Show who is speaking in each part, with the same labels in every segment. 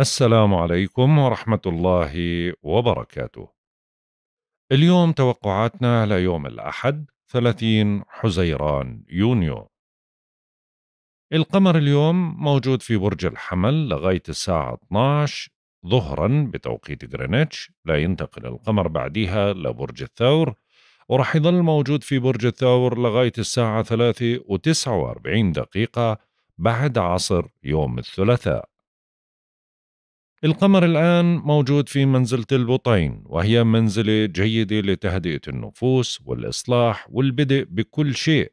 Speaker 1: السلام عليكم ورحمة الله وبركاته. اليوم توقعاتنا ليوم الأحد 30 حزيران يونيو. القمر اليوم موجود في برج الحمل لغاية الساعة 12 ظهرا بتوقيت غرينتش لا ينتقل القمر بعدها لبرج الثور ورح يظل موجود في برج الثور لغاية الساعة 3 و49 دقيقة بعد عصر يوم الثلاثاء القمر الآن موجود في منزلة البطين وهي منزلة جيدة لتهدئة النفوس والإصلاح والبدء بكل شيء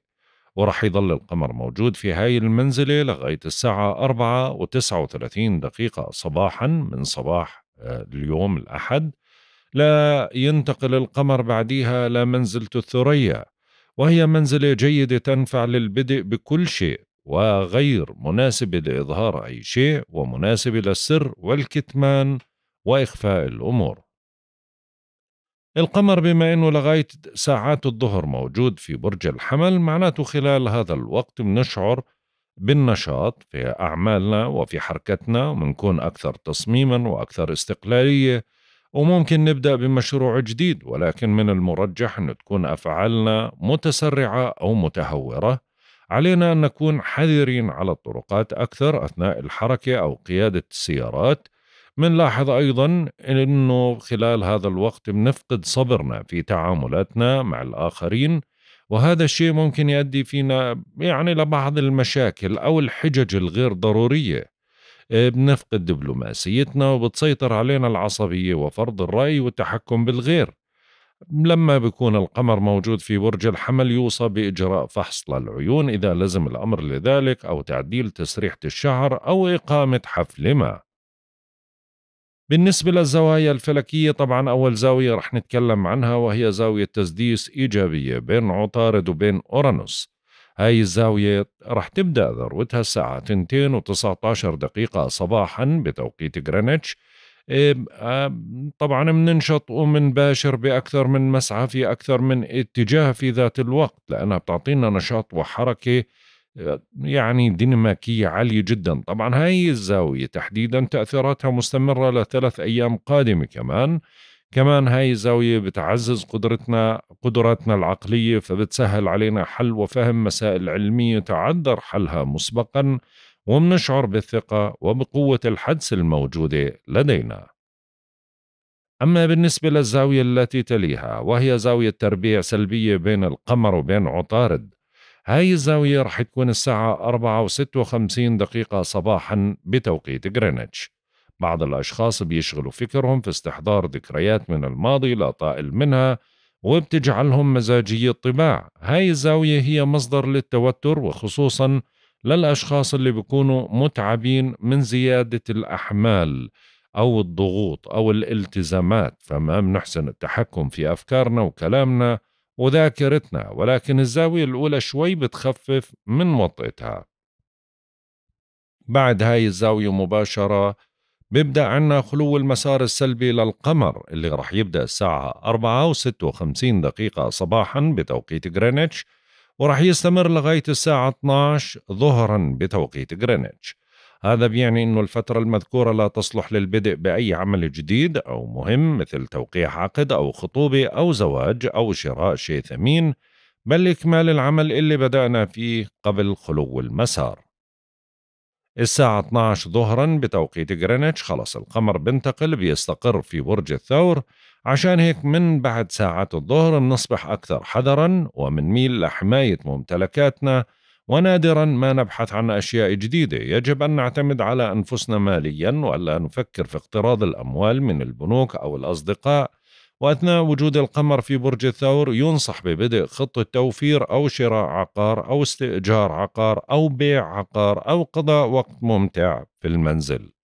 Speaker 1: ورح يظل القمر موجود في هاي المنزلة لغاية الساعة أربعة وتسعة وثلاثين دقيقة صباحا من صباح آه، اليوم الأحد لا ينتقل القمر بعديها لمنزلة الثريا وهي منزلة جيدة تنفع للبدء بكل شيء وغير مناسبة لإظهار أي شيء ومناسبة للسر والكتمان وإخفاء الأمور القمر بما أنه لغاية ساعات الظهر موجود في برج الحمل معناته خلال هذا الوقت بنشعر بالنشاط في أعمالنا وفي حركتنا ومنكون أكثر تصميما وأكثر استقلالية وممكن نبدأ بمشروع جديد ولكن من المرجح أن تكون أفعالنا متسرعة أو متهورة علينا أن نكون حذرين على الطرقات أكثر أثناء الحركة أو قيادة السيارات منلاحظ أيضا أنه خلال هذا الوقت بنفقد صبرنا في تعاملاتنا مع الآخرين وهذا الشيء ممكن يؤدي فينا يعني لبعض المشاكل أو الحجج الغير ضرورية آه، بنفقد دبلوماسيتنا وبتسيطر علينا العصبية وفرض الرأي والتحكم بالغير لما بيكون القمر موجود في برج الحمل يوصى بإجراء فحص للعيون إذا لزم الأمر لذلك أو تعديل تسريحة الشعر أو إقامة حفل ما بالنسبة للزوايا الفلكية طبعا أول زاوية رح نتكلم عنها وهي زاوية تسديس إيجابية بين عطارد وبين أورانوس هاي الزاوية رح تبدأ ذروتها الساعة 2 و19 دقيقة صباحا بتوقيت غرينتش آه، طبعا بننشط ومنباشر باكثر من مسعى في اكثر من اتجاه في ذات الوقت لانها بتعطينا نشاط وحركه آه، يعني ديناميكية عالية جدا طبعا هاي الزاوية تحديدا تأثيراتها مستمرة لثلاث أيام قادمة كمان كمان هاي الزاوية بتعزز قدرتنا قدراتنا العقلية فبتسهل علينا حل وفهم مسائل علمية تعذر حلها مسبقا ومنشعر بالثقة وبقوة الحدس الموجودة لدينا أما بالنسبة للزاوية التي تليها وهي زاوية تربيع سلبية بين القمر وبين عطارد هاي الزاوية رح تكون الساعة 4 و 56 دقيقة صباحا بتوقيت غرينتش بعض الأشخاص بيشغلوا فكرهم في استحضار ذكريات من الماضي لا طائل منها وبتجعلهم مزاجي الطباع هاي الزاوية هي مصدر للتوتر وخصوصا للأشخاص اللي بيكونوا متعبين من زيادة الأحمال أو الضغوط أو الالتزامات فما بنحسن التحكم في أفكارنا وكلامنا وذاكرتنا ولكن الزاوية الأولى شوي بتخفف من وطئتها بعد هاي الزاوية مباشرة بيبدأ عنا خلو المسار السلبي للقمر اللي رح يبدأ الساعة 4 و 56 دقيقة صباحا بتوقيت غرينتش وراح يستمر لغاية الساعة 12 ظهرا بتوقيت غرينتش هذا بيعني أنه الفترة المذكورة لا تصلح للبدء بأي عمل جديد أو مهم مثل توقيع عقد أو خطوبة أو زواج أو شراء شيء ثمين بل إكمال العمل اللي بدأنا فيه قبل خلو المسار الساعة 12 ظهرا بتوقيت غرينتش خلص القمر بنتقل بيستقر في برج الثور عشان هيك من بعد ساعات الظهر نصبح أكثر حذرا ومنميل لحماية ممتلكاتنا ونادرا ما نبحث عن أشياء جديدة يجب أن نعتمد على أنفسنا ماليا وألا نفكر في اقتراض الأموال من البنوك أو الأصدقاء وأثناء وجود القمر في برج الثور ينصح ببدء خطة توفير أو شراء عقار أو استئجار عقار أو بيع عقار أو قضاء وقت ممتع في المنزل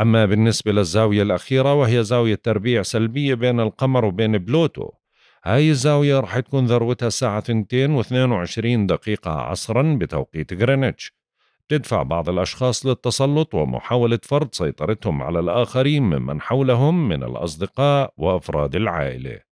Speaker 1: أما بالنسبة للزاوية الأخيرة وهي زاوية تربيع سلبية بين القمر وبين بلوتو هاي الزاوية رح تكون ذروتها الساعة 2 و22 دقيقة عصرا بتوقيت غرينتش تدفع بعض الأشخاص للتسلط ومحاولة فرض سيطرتهم على الآخرين ممن حولهم من الأصدقاء وأفراد العائلة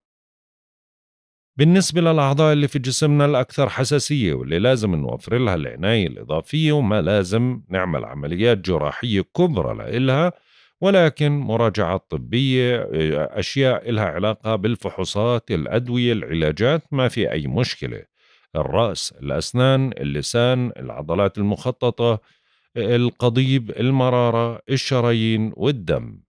Speaker 1: بالنسبة للأعضاء اللي في جسمنا الأكثر حساسية واللي لازم نوفر لها العناية الإضافية وما لازم نعمل عمليات جراحية كبرى لإلها ولكن مراجعات طبية آه، أشياء إلها علاقة بالفحوصات الأدوية العلاجات ما في أي مشكلة الرأس الأسنان اللسان العضلات المخططة آه، القضيب المرارة الشرايين والدم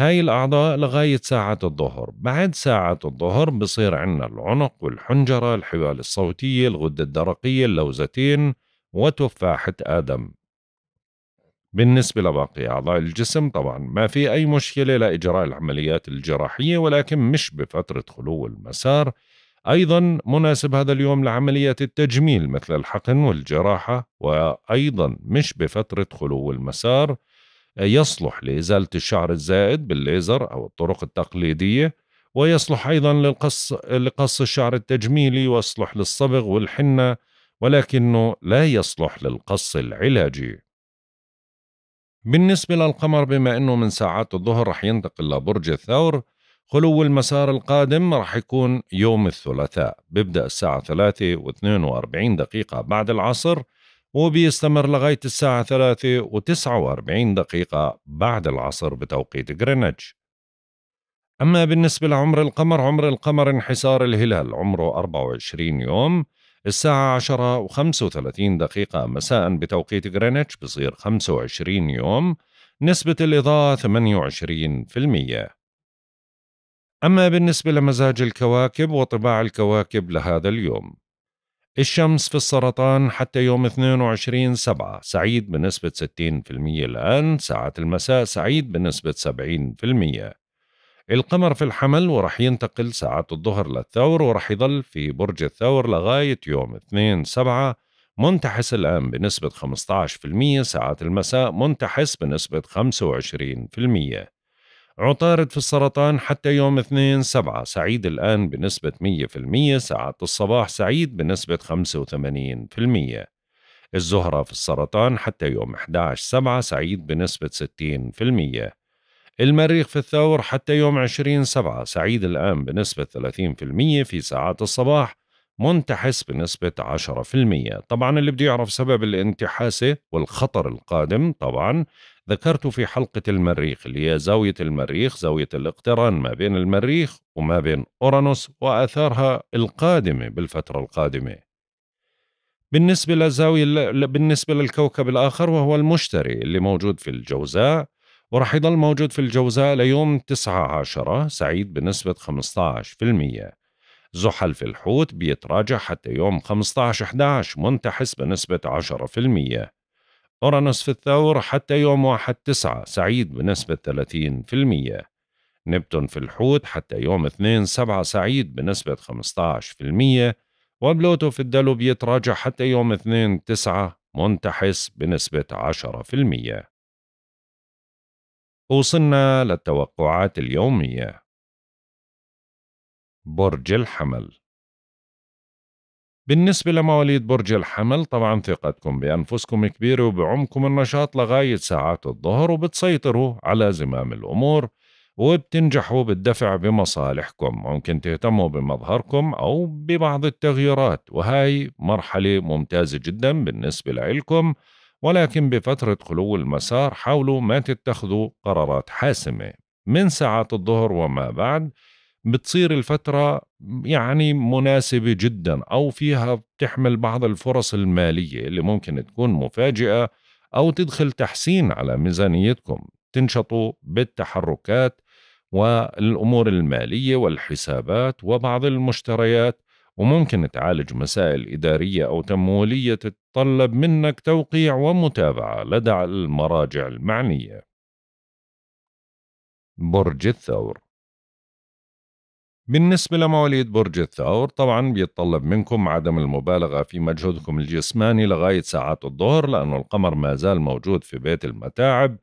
Speaker 1: هاي الأعضاء لغاية ساعة الظهر بعد ساعة الظهر بصير عندنا العنق والحنجرة الحبال الصوتية الغدة الدرقية اللوزتين وتفاحة آدم بالنسبة لباقي أعضاء الجسم طبعا ما في أي مشكلة لإجراء العمليات الجراحية ولكن مش بفترة خلو المسار أيضا مناسب هذا اليوم لعمليات التجميل مثل الحقن والجراحة وأيضا مش بفترة خلو المسار يصلح لإزالة الشعر الزائد بالليزر أو الطرق التقليدية ويصلح أيضا للقص, لقص الشعر التجميلي ويصلح للصبغ والحنة ولكنه لا يصلح للقص العلاجي بالنسبة للقمر بما أنه من ساعات الظهر رح ينتقل لبرج الثور خلو المسار القادم رح يكون يوم الثلاثاء ببدأ الساعة ثلاثة واثنين واربعين دقيقة بعد العصر وبيستمر لغاية الساعة 3 و49 دقيقة بعد العصر بتوقيت غرينتش أما بالنسبة لعمر القمر عمر القمر انحسار الهلال عمره 24 يوم الساعة 10 و35 دقيقة مساء بتوقيت غرينتش بصير 25 يوم نسبة الإضاءة 28% أما بالنسبة لمزاج الكواكب وطباع الكواكب لهذا اليوم الشمس في السرطان حتى يوم 22 7 سعيد بنسبة 60% الآن ساعة المساء سعيد بنسبة 70% القمر في الحمل ورح ينتقل ساعات الظهر للثور ورح يظل في برج الثور لغاية يوم 2 7 منتحس الآن بنسبة 15% ساعات المساء منتحس بنسبة 25% عطارد في السرطان حتى يوم 2 سبعة سعيد الآن بنسبة 100% ساعات الصباح سعيد بنسبة 85% الزهرة في السرطان حتى يوم 11 سبعة سعيد بنسبة 60% المريخ في الثور حتى يوم 20 سبعة سعيد الآن بنسبة 30% في ساعات الصباح منتحس بنسبة 10% طبعا اللي بده يعرف سبب الانتحاسة والخطر القادم طبعا ذكرت في حلقة المريخ اللي هي زاوية المريخ زاوية الاقتران ما بين المريخ وما بين أورانوس وآثارها القادمة بالفترة القادمة بالنسبة لزاوية بالنسبة للكوكب الآخر وهو المشتري اللي موجود في الجوزاء ورح يضل موجود في الجوزاء ليوم 9 عشرة سعيد بنسبة 15% زحل في الحوت بيتراجع حتى يوم 15 11 منتحس بنسبة 10% أورانوس في الثور حتى يوم واحد تسعة سعيد بنسبة 30% نبتون في الحوت حتى يوم اثنين سبعة سعيد بنسبة 15% وبلوتو في الدلو بيتراجع حتى يوم اثنين تسعة منتحس بنسبة 10% وصلنا للتوقعات اليومية برج الحمل بالنسبة لمواليد برج الحمل طبعا ثقتكم بأنفسكم كبيرة وبعمكم النشاط لغاية ساعات الظهر وبتسيطروا على زمام الأمور وبتنجحوا بالدفع بمصالحكم ممكن تهتموا بمظهركم أو ببعض التغييرات وهاي مرحلة ممتازة جدا بالنسبة لإلكم ولكن بفترة خلو المسار حاولوا ما تتخذوا قرارات حاسمة من ساعات الظهر وما بعد بتصير الفترة يعني مناسبة جدا أو فيها بتحمل بعض الفرص المالية اللي ممكن تكون مفاجئة أو تدخل تحسين على ميزانيتكم تنشطوا بالتحركات والأمور المالية والحسابات وبعض المشتريات وممكن تعالج مسائل إدارية أو تمويلية تتطلب منك توقيع ومتابعة لدى المراجع المعنية برج الثور بالنسبة لمواليد برج الثور طبعا بيتطلب منكم عدم المبالغة في مجهودكم الجسماني لغاية ساعات الظهر لأنه القمر ما زال موجود في بيت المتاعب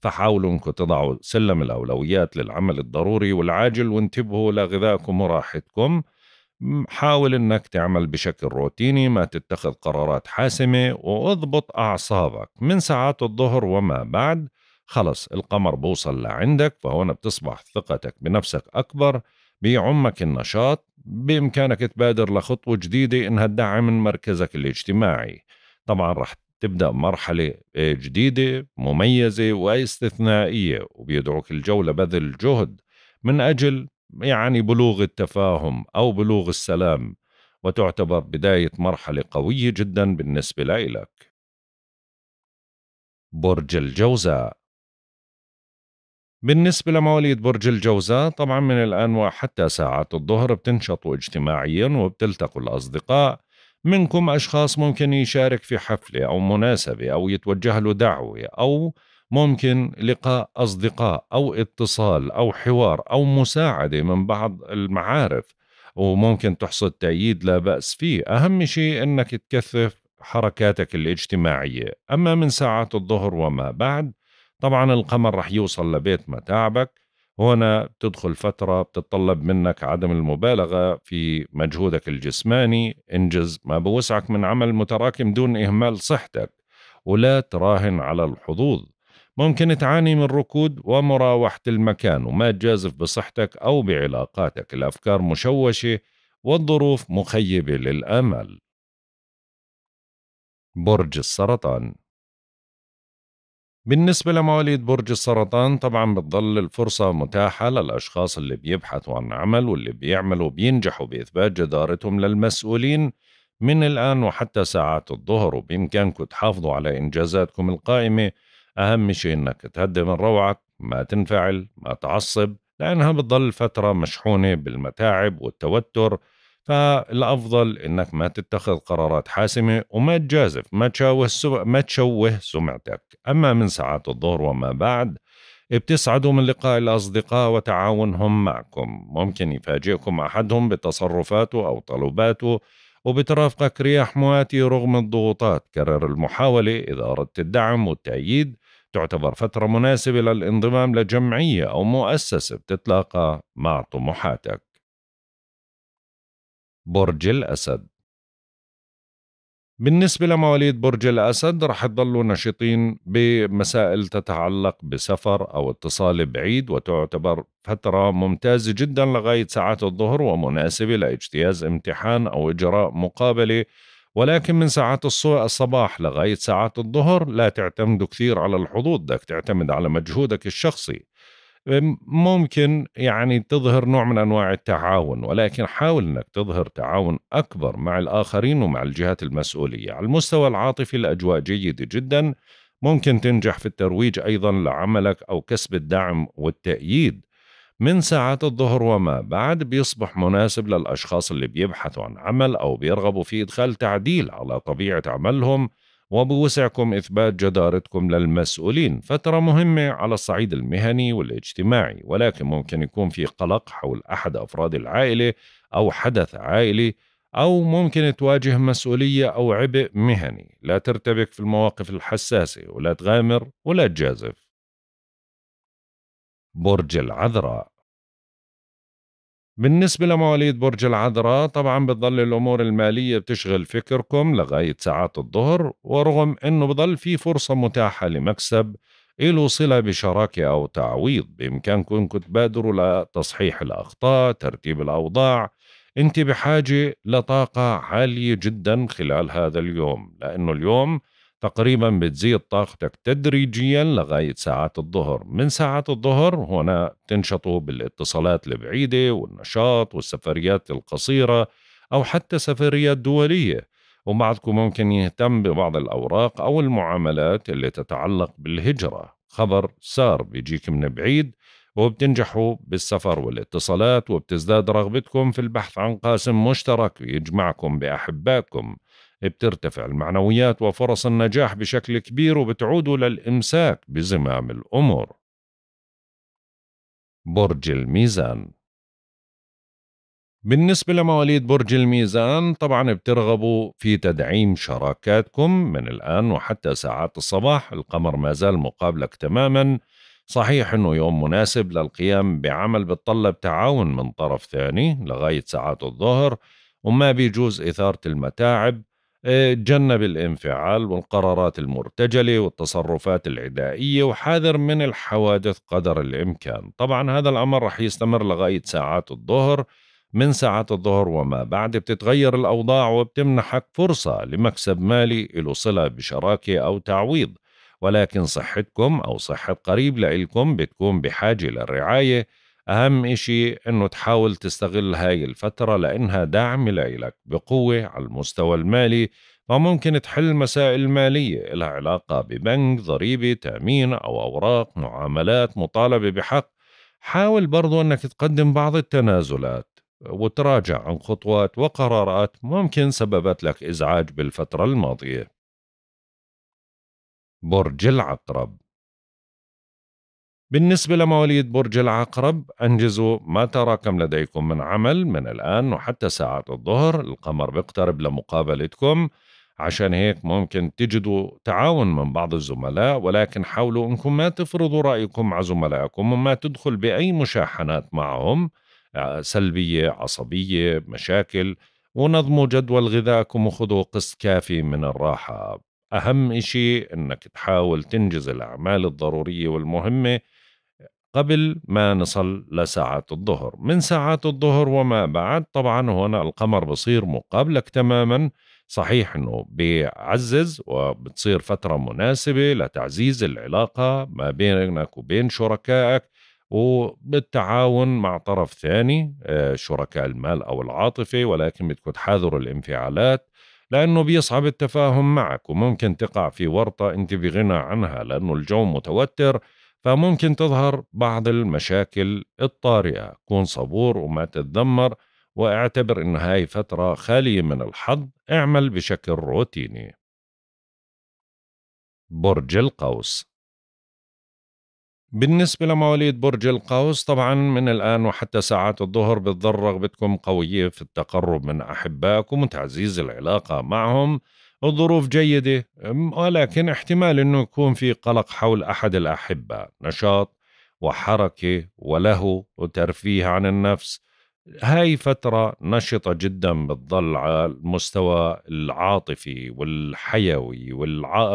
Speaker 1: فحاولوا انكم تضعوا سلم الأولويات للعمل الضروري والعاجل وانتبهوا لغذائكم وراحتكم حاول انك تعمل بشكل روتيني ما تتخذ قرارات حاسمة واضبط أعصابك من ساعات الظهر وما بعد خلص القمر بوصل لعندك فهون بتصبح ثقتك بنفسك أكبر بيعمك النشاط بإمكانك تبادر لخطوة جديدة إنها تدعم من مركزك الاجتماعي طبعا رح تبدأ مرحلة آه، جديدة مميزة واستثنائية وبيدعوك الجو لبذل جهد من أجل يعني بلوغ التفاهم أو بلوغ السلام وتعتبر بداية مرحلة قوية جدا بالنسبة لإلك برج الجوزاء بالنسبة لمواليد برج الجوزاء طبعا من الآن وحتى ساعات الظهر بتنشطوا اجتماعيا وبتلتقوا الأصدقاء منكم أشخاص ممكن يشارك في حفلة أو مناسبة أو يتوجه له دعوة أو ممكن لقاء أصدقاء أو اتصال أو حوار أو مساعدة من بعض المعارف وممكن تحصد تأييد لا بأس فيه أهم شيء أنك تكثف حركاتك الاجتماعية أما من ساعات الظهر وما بعد طبعا القمر رح يوصل لبيت متاعبك هنا بتدخل فترة بتتطلب منك عدم المبالغة في مجهودك الجسماني انجز ما بوسعك من عمل متراكم دون إهمال صحتك ولا تراهن على الحظوظ ممكن تعاني من ركود ومراوحة المكان وما تجازف بصحتك أو بعلاقاتك الأفكار مشوشة والظروف مخيبة للأمل برج السرطان بالنسبة لمواليد برج السرطان طبعا بتضل الفرصة متاحة للأشخاص اللي بيبحثوا عن عمل واللي بيعملوا بينجحوا بإثبات جدارتهم للمسؤولين من الآن وحتى ساعات الظهر وبإمكانكم تحافظوا على إنجازاتكم القائمة أهم شيء إنك تهدي من روعك ما تنفعل ما تعصب لأنها بتضل فترة مشحونة بالمتاعب والتوتر فالافضل انك ما تتخذ قرارات حاسمه وما تجازف ما تشوه ما تشوه سمعتك اما من ساعات الظهر وما بعد بتسعدوا من لقاء الأصدقاء وتعاونهم معكم ممكن يفاجئكم أحدهم بتصرفاته أو طلباته وبترافقك رياح مواتي رغم الضغوطات كرر المحاولة إذا أردت الدعم والتأييد تعتبر فترة مناسبة للانضمام لجمعية أو مؤسسة بتتلاقى مع طموحاتك برج الأسد بالنسبة لمواليد برج الأسد رح تضلوا نشيطين بمسائل تتعلق بسفر أو اتصال بعيد وتعتبر فترة ممتازة جدا لغاية ساعات الظهر ومناسبة لاجتياز امتحان أو إجراء مقابلة ولكن من ساعات الصباح لغاية ساعات الظهر لا تعتمدوا كثير على الحظوظ بدك تعتمد على مجهودك الشخصي ممكن يعني تظهر نوع من انواع التعاون ولكن حاول انك تظهر تعاون اكبر مع الاخرين ومع الجهات المسؤوليه على المستوى العاطفي الاجواء جيده جدا ممكن تنجح في الترويج ايضا لعملك او كسب الدعم والتاييد من ساعات الظهر وما بعد بيصبح مناسب للاشخاص اللي بيبحثوا عن عمل او بيرغبوا في ادخال تعديل على طبيعه عملهم وبوسعكم إثبات جدارتكم للمسؤولين فترة مهمة على الصعيد المهني والاجتماعي ولكن ممكن يكون في قلق حول أحد أفراد العائلة أو حدث عائلي أو ممكن تواجه مسؤولية أو عبء مهني لا ترتبك في المواقف الحساسة ولا تغامر ولا تجازف برج العذراء بالنسبة لمواليد برج العذراء طبعا بتضل الأمور المالية بتشغل فكركم لغاية ساعات الظهر ورغم أنه بضل في فرصة متاحة لمكسب إله صلة بشراكة أو تعويض بإمكانكم تبادروا لتصحيح الأخطاء ترتيب الأوضاع أنت بحاجة لطاقة عالية جدا خلال هذا اليوم لأنه اليوم تقريبا بتزيد طاقتك تدريجيا لغاية ساعات الظهر من ساعات الظهر هنا تنشطوا بالاتصالات البعيدة والنشاط والسفريات القصيرة أو حتى سفريات دولية وبعضكم ممكن يهتم ببعض الأوراق أو المعاملات اللي تتعلق بالهجرة خبر سار بيجيك من بعيد وبتنجحوا بالسفر والاتصالات وبتزداد رغبتكم في البحث عن قاسم مشترك يجمعكم بأحبائكم بترتفع المعنويات وفرص النجاح بشكل كبير وبتعودوا للإمساك بزمام الأمور برج الميزان بالنسبة لمواليد برج الميزان طبعا بترغبوا في تدعيم شراكاتكم من الآن وحتى ساعات الصباح القمر ما زال مقابلك تماما صحيح أنه يوم مناسب للقيام بعمل بتطلب تعاون من طرف ثاني لغاية ساعات الظهر وما بيجوز إثارة المتاعب تجنب الانفعال والقرارات المرتجلة والتصرفات العدائية وحاذر من الحوادث قدر الإمكان طبعا هذا الأمر رح يستمر لغاية ساعات الظهر من ساعات الظهر وما بعد بتتغير الأوضاع وبتمنحك فرصة لمكسب مالي له صلة بشراكة أو تعويض ولكن صحتكم أو صحة قريب لإلكم بتكون بحاجة للرعاية أهم إشي إنه تحاول تستغل هاي الفترة لأنها دعم لإلك بقوة على المستوى المالي فممكن تحل مسائل مالية لها علاقة ببنك ضريبة تأمين أو أوراق معاملات مطالبة بحق حاول برضو أنك تقدم بعض التنازلات وتراجع عن خطوات وقرارات ممكن سببت لك إزعاج بالفترة الماضية برج العقرب بالنسبة لمواليد برج العقرب أنجزوا ما تراكم لديكم من عمل من الآن وحتى ساعات الظهر القمر بيقترب لمقابلتكم عشان هيك ممكن تجدوا تعاون من بعض الزملاء ولكن حاولوا أنكم ما تفرضوا رأيكم على زملائكم وما تدخل بأي مشاحنات معهم آه، سلبية عصبية مشاكل ونظموا جدول غذائكم وخذوا قسط كافي من الراحة أهم شيء أنك تحاول تنجز الأعمال الضرورية والمهمة قبل ما نصل لساعات الظهر من ساعات الظهر وما بعد طبعا هنا القمر بصير مقابلك تماما صحيح انه بيعزز وبتصير فتره مناسبه لتعزيز العلاقه ما بينك وبين شركائك وبالتعاون مع طرف ثاني آه، شركاء المال او العاطفه ولكن بدكم تحاذروا الانفعالات لانه بيصعب التفاهم معك وممكن تقع في ورطه انت بغنى عنها لانه الجو متوتر فممكن تظهر بعض المشاكل الطارئة كون صبور وما تتذمر واعتبر إن هاي فترة خالية من الحظ اعمل بشكل روتيني برج القوس بالنسبة لمواليد برج القوس طبعا من الآن وحتى ساعات الظهر بتضر رغبتكم قوية في التقرب من أحبائكم وتعزيز العلاقة معهم الظروف جيدة ولكن احتمال أنه يكون في قلق حول أحد الأحبة نشاط وحركة ولهو وترفيه عن النفس هاي فترة نشطة جدا بتضل على المستوى العاطفي والحيوي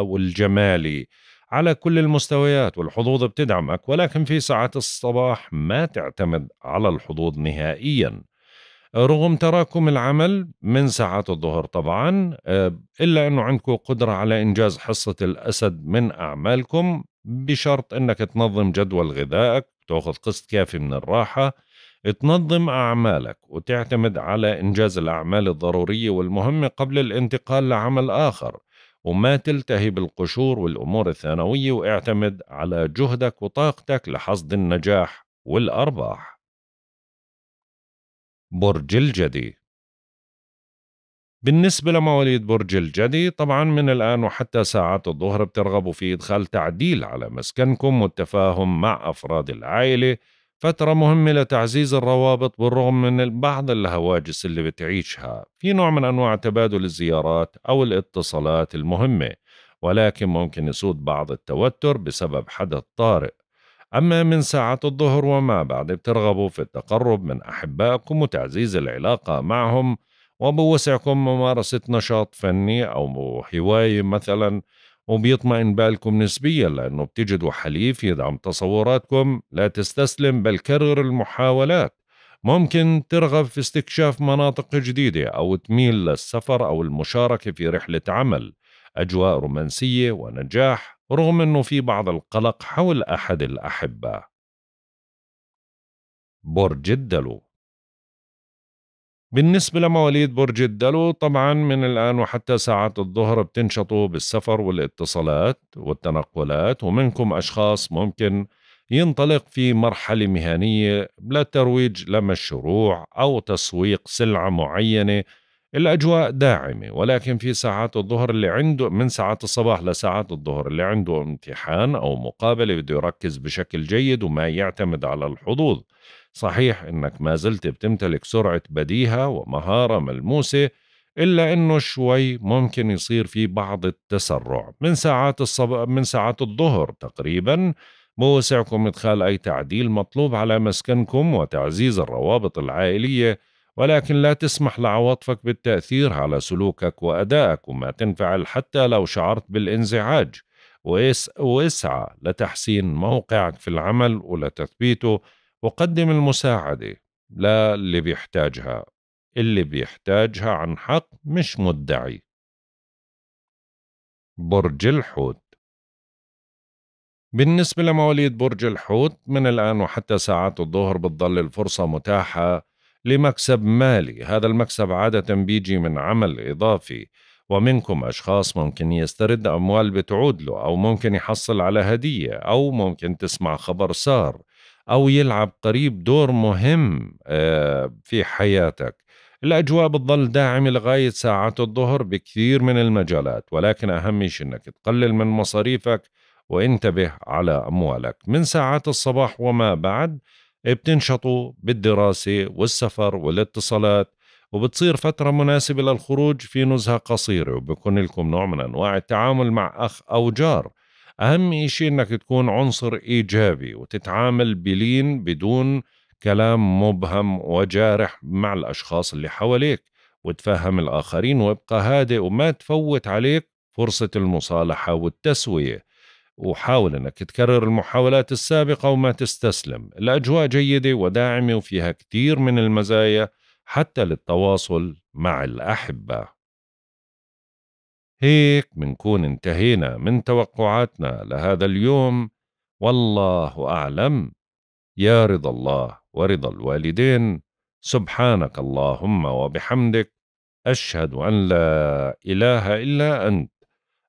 Speaker 1: والجمالي على كل المستويات والحظوظ بتدعمك ولكن في ساعات الصباح ما تعتمد على الحظوظ نهائيا رغم تراكم العمل من ساعات الظهر طبعا آه، إلا أنه عندكم قدرة على إنجاز حصة الأسد من أعمالكم بشرط أنك تنظم جدول غذائك تأخذ قسط كافي من الراحة تنظم أعمالك وتعتمد على إنجاز الأعمال الضرورية والمهمة قبل الانتقال لعمل آخر وما تلتهي بالقشور والأمور الثانوية واعتمد على جهدك وطاقتك لحصد النجاح والأرباح برج الجدي بالنسبة لمواليد برج الجدي طبعا من الآن وحتى ساعات الظهر بترغبوا في إدخال تعديل على مسكنكم والتفاهم مع أفراد العائلة فترة مهمة لتعزيز الروابط بالرغم من بعض الهواجس اللي بتعيشها في نوع من أنواع تبادل الزيارات أو الاتصالات المهمة ولكن ممكن يسود بعض التوتر بسبب حدث طارئ أما من ساعة الظهر وما بعد بترغبوا في التقرب من أحبائكم وتعزيز العلاقة معهم وبوسعكم ممارسة نشاط فني أو هواية مثلا وبيطمئن بالكم نسبيا لأنه بتجدوا حليف يدعم تصوراتكم لا تستسلم بل كرر المحاولات ممكن ترغب في استكشاف مناطق جديدة أو تميل للسفر أو المشاركة في رحلة عمل أجواء رومانسية ونجاح رغم أنه في بعض القلق حول أحد الأحبة برج الدلو بالنسبة لمواليد برج الدلو طبعا من الآن وحتى ساعات الظهر بتنشطوا بالسفر والاتصالات والتنقلات ومنكم أشخاص ممكن ينطلق في مرحلة مهنية للترويج لمشروع أو تسويق سلعة معينة الأجواء داعمة ولكن في ساعات الظهر اللي عنده من ساعات الصباح لساعات الظهر اللي عنده امتحان أو مقابلة بده يركز بشكل جيد وما يعتمد على الحظوظ صحيح أنك ما زلت بتمتلك سرعة بديهة ومهارة ملموسة إلا أنه شوي ممكن يصير في بعض التسرع من ساعات الصب... من ساعات الظهر تقريباً بوسعكم إدخال أي تعديل مطلوب على مسكنكم وتعزيز الروابط العائلية ولكن لا تسمح لعواطفك بالتأثير على سلوكك وأدائك وما تنفعل حتى لو شعرت بالانزعاج واسعى لتحسين موقعك في العمل ولتثبيته وقدم المساعدة لا اللي بيحتاجها اللي بيحتاجها عن حق مش مدعي برج الحوت بالنسبة لمواليد برج الحوت من الآن وحتى ساعات الظهر بتضل الفرصة متاحة لمكسب مالي هذا المكسب عادة بيجي من عمل إضافي ومنكم أشخاص ممكن يسترد أموال بتعود له أو ممكن يحصل على هدية أو ممكن تسمع خبر سار أو يلعب قريب دور مهم آه، في حياتك الأجواء بتظل داعمة لغاية ساعات الظهر بكثير من المجالات ولكن أهم شيء أنك تقلل من مصاريفك وانتبه على أموالك من ساعات الصباح وما بعد بتنشطوا بالدراسة والسفر والاتصالات وبتصير فترة مناسبة للخروج في نزهة قصيرة وبكون لكم نوع من أنواع التعامل مع أخ أو جار أهم إشي إنك تكون عنصر إيجابي وتتعامل بلين بدون كلام مبهم وجارح مع الأشخاص اللي حواليك وتفهم الآخرين وابقى هادئ وما تفوت عليك فرصة المصالحة والتسوية وحاول أنك تكرر المحاولات السابقة وما تستسلم الأجواء جيدة وداعمة وفيها كتير من المزايا حتى للتواصل مع الأحبة هيك منكون انتهينا من توقعاتنا لهذا اليوم والله أعلم يا رضا الله ورضا الوالدين سبحانك اللهم وبحمدك أشهد أن لا إله إلا أنت